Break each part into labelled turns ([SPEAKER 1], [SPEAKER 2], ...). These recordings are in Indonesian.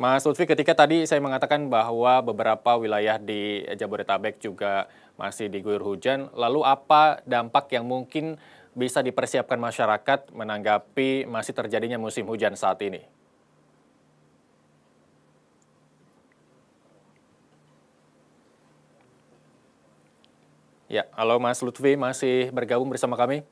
[SPEAKER 1] Mas Lutfi, ketika tadi saya mengatakan bahwa beberapa wilayah di Jabodetabek juga masih diguyur hujan, lalu apa dampak yang mungkin bisa dipersiapkan masyarakat menanggapi masih terjadinya musim hujan saat ini? Ya, halo Mas Lutfi, masih bergabung bersama kami?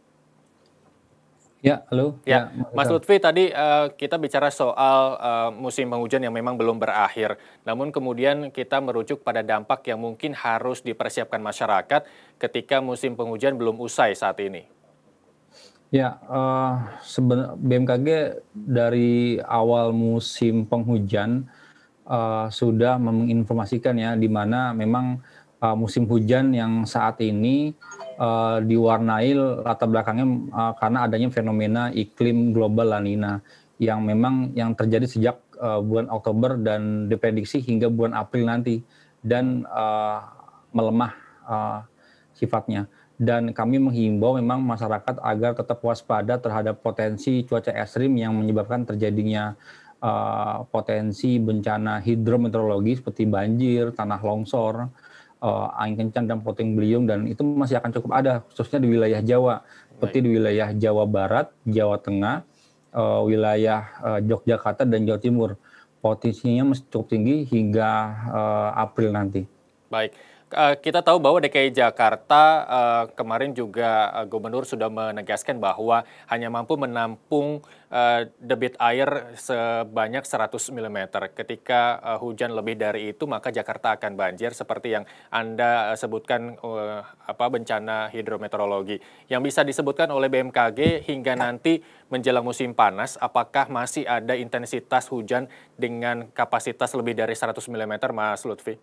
[SPEAKER 2] Ya, halo. Ya, ya Mas
[SPEAKER 1] Lutfi tadi uh, kita bicara soal uh, musim penghujan yang memang belum berakhir. Namun kemudian kita merujuk pada dampak yang mungkin harus dipersiapkan masyarakat ketika musim penghujan belum usai saat ini.
[SPEAKER 2] Ya, uh, seben BMKG dari awal musim penghujan uh, sudah menginformasikan ya di mana memang uh, musim hujan yang saat ini uh, diwarnai latar belakangnya uh, karena adanya fenomena iklim global lanina yang memang yang terjadi sejak uh, bulan Oktober dan diprediksi hingga bulan April nanti dan uh, melemah uh, sifatnya. Dan kami menghimbau memang masyarakat agar tetap waspada terhadap potensi cuaca ekstrim yang menyebabkan terjadinya uh, potensi bencana hidrometeorologi seperti banjir, tanah longsor, uh, angin kencang dan puting beliung dan itu masih akan cukup ada khususnya di wilayah Jawa, seperti di wilayah Jawa Barat, Jawa Tengah, uh, wilayah uh, Yogyakarta dan Jawa Timur. Potensinya masih cukup tinggi hingga uh, April nanti.
[SPEAKER 1] Baik. Eh, kita tahu bahwa DKI Jakarta eh, kemarin juga eh, gubernur sudah menegaskan bahwa hanya mampu menampung debit air sebanyak 100 mm. Ketika hujan lebih dari itu maka Jakarta akan banjir seperti yang Anda sebutkan apa bencana hidrometeorologi. Yang bisa disebutkan oleh BMKG hingga ya. nanti menjelang musim panas apakah masih ada intensitas hujan dengan kapasitas lebih dari 100 mm Mas Lutfi?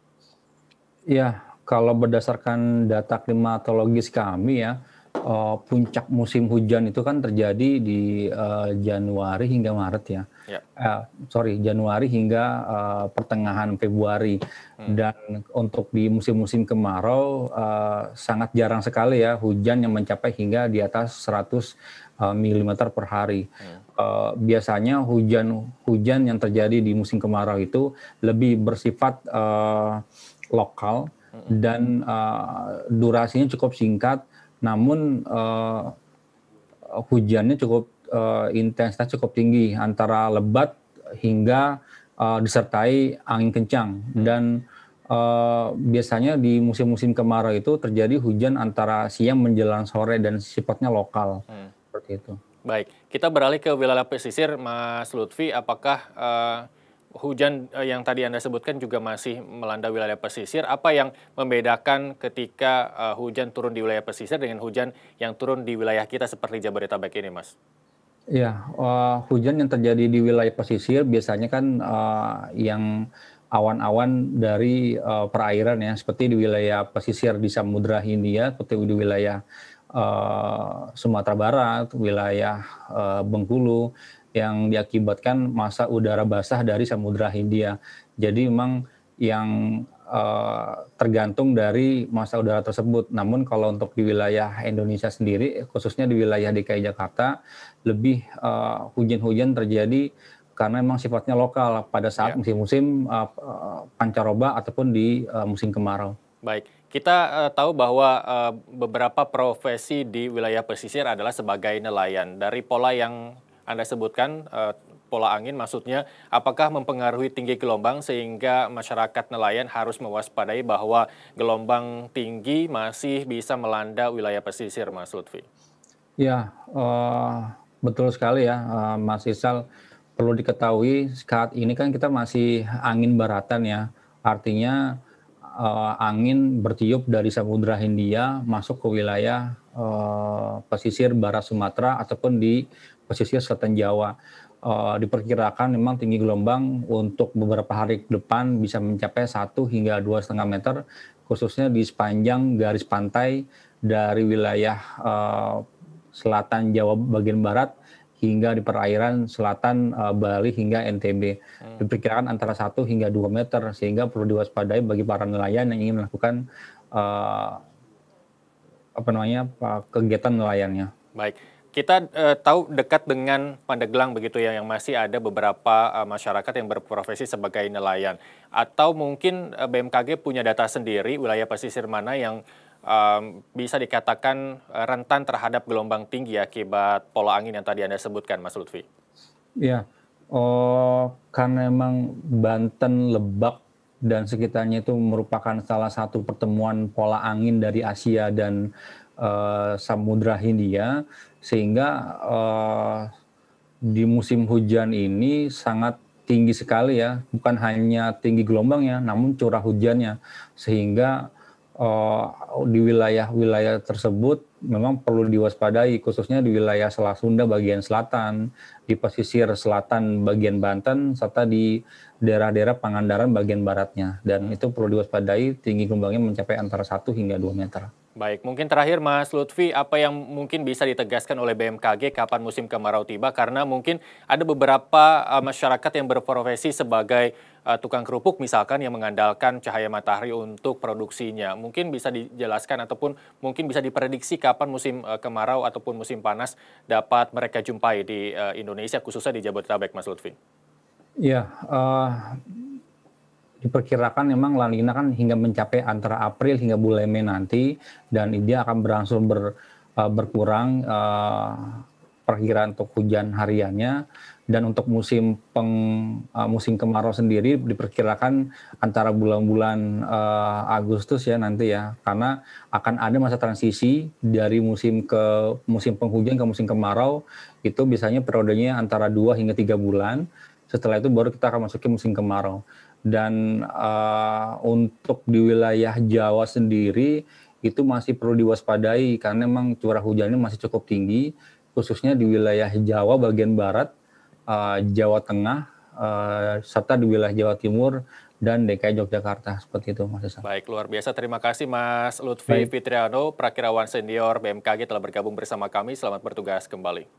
[SPEAKER 2] Ya, kalau berdasarkan data klimatologis kami ya, uh, puncak musim hujan itu kan terjadi di uh, Januari hingga Maret ya. Ya. Uh, sorry, Januari hingga uh, pertengahan Februari. Hmm. Dan untuk di musim-musim kemarau uh, sangat jarang sekali ya hujan yang mencapai hingga di atas 100 uh, mm per hari. Hmm. Uh, biasanya hujan-hujan yang terjadi di musim kemarau itu lebih bersifat uh, lokal dan uh, durasinya cukup singkat namun uh, hujannya cukup uh, intensitas cukup tinggi antara lebat hingga uh, disertai angin kencang dan uh, biasanya di musim-musim kemarau itu terjadi hujan antara siang menjelang sore dan sifatnya lokal hmm. seperti itu.
[SPEAKER 1] Baik, kita beralih ke wilayah pesisir, Mas Lutfi. Apakah uh, hujan eh, yang tadi Anda sebutkan juga masih melanda wilayah pesisir. Apa yang membedakan ketika uh, hujan turun di wilayah pesisir dengan hujan yang turun di wilayah kita seperti Jabodetabek ini, Mas?
[SPEAKER 2] Ya, uh, hujan yang terjadi di wilayah pesisir biasanya kan uh, yang awan-awan dari uh, perairan ya, seperti di wilayah pesisir di Samudra Hindia, seperti di wilayah uh, Sumatera Barat, wilayah uh, Bengkulu, yang diakibatkan masa udara basah dari Samudra Hindia. Jadi memang yang uh, tergantung dari masa udara tersebut. Namun kalau untuk di wilayah Indonesia sendiri, khususnya di wilayah DKI Jakarta, lebih uh, hujan-hujan terjadi karena memang sifatnya lokal pada saat ya. musim-musim uh, pancaroba ataupun di uh, musim kemarau.
[SPEAKER 1] Baik, kita uh, tahu bahwa uh, beberapa profesi di wilayah pesisir adalah sebagai nelayan. Dari pola yang anda sebutkan uh, pola angin maksudnya apakah mempengaruhi tinggi gelombang sehingga masyarakat nelayan harus mewaspadai bahwa gelombang tinggi masih bisa melanda wilayah pesisir Mas Lutfi?
[SPEAKER 2] Ya, uh, betul sekali ya uh, Mas Isal. Perlu diketahui saat ini kan kita masih angin baratan ya. Artinya uh, angin bertiup dari Samudra Hindia masuk ke wilayah uh, pesisir barat Sumatera ataupun di pesisir selatan Jawa. Uh, diperkirakan memang tinggi gelombang untuk beberapa hari ke depan bisa mencapai 1 hingga 2,5 meter, khususnya di sepanjang garis pantai dari wilayah uh, selatan Jawa bagian barat hingga di perairan selatan uh, Bali hingga NTB. Hmm. Diperkirakan antara 1 hingga 2 meter, sehingga perlu diwaspadai bagi para nelayan yang ingin melakukan uh, apa namanya kegiatan nelayannya.
[SPEAKER 1] Baik. Kita uh, tahu dekat dengan Pandeglang begitu ya, yang masih ada beberapa uh, masyarakat yang berprofesi sebagai nelayan. Atau mungkin uh, eh, BMKG punya data sendiri wilayah pesisir mana yang um, bisa dikatakan rentan terhadap gelombang tinggi akibat pola angin yang tadi Anda sebutkan, Mas Lutfi?
[SPEAKER 2] Ya, oh, karena memang Banten, Lebak, dan sekitarnya itu merupakan salah satu pertemuan pola angin dari Asia dan Eh, Samudra Hindia sehingga uh, di musim hujan ini sangat tinggi sekali ya, bukan hanya tinggi gelombangnya, namun curah hujannya sehingga uh, di wilayah-wilayah tersebut memang perlu diwaspadai, khususnya di wilayah Selat Sunda bagian selatan, di pesisir selatan bagian Banten, serta di daerah-daerah Pangandaran bagian baratnya. Dan itu perlu diwaspadai, tinggi gelombangnya mencapai antara 1 hingga 2 meter.
[SPEAKER 1] Baik, mungkin terakhir Mas Lutfi, apa yang mungkin bisa ditegaskan oleh BMKG kapan musim kemarau tiba? Karena mungkin ada beberapa uh, masyarakat yang berprofesi sebagai uh, tukang kerupuk misalkan yang mengandalkan cahaya matahari untuk produksinya. Mungkin bisa dijelaskan ataupun mungkin bisa diprediksi kapan musim uh, kemarau ataupun musim panas dapat mereka jumpai di uh, Indonesia khususnya di Jabodetabek, Mas Lutfi.
[SPEAKER 2] Ya, uh, diperkirakan memang lanina kan hingga mencapai antara April hingga bulan Mei nanti dan dia akan berangsur ber, uh, berkurang uh, perkiraan untuk hujan hariannya dan untuk musim peng uh, musim kemarau sendiri diperkirakan antara bulan-bulan uh, Agustus ya nanti ya karena akan ada masa transisi dari musim ke musim penghujan ke musim kemarau itu biasanya periodenya antara 2 hingga 3 bulan setelah itu baru kita akan masukin musim kemarau dan uh, untuk di wilayah Jawa sendiri itu masih perlu diwaspadai karena memang curah hujannya masih cukup tinggi khususnya di wilayah Jawa bagian barat, uh, Jawa Tengah uh, serta di wilayah Jawa Timur dan DKI Yogyakarta seperti itu Mas Hasan.
[SPEAKER 1] Baik, luar biasa. Terima kasih Mas Lutfi Baik. Fitriano, prakirawan senior BMKG telah bergabung bersama kami. Selamat bertugas kembali.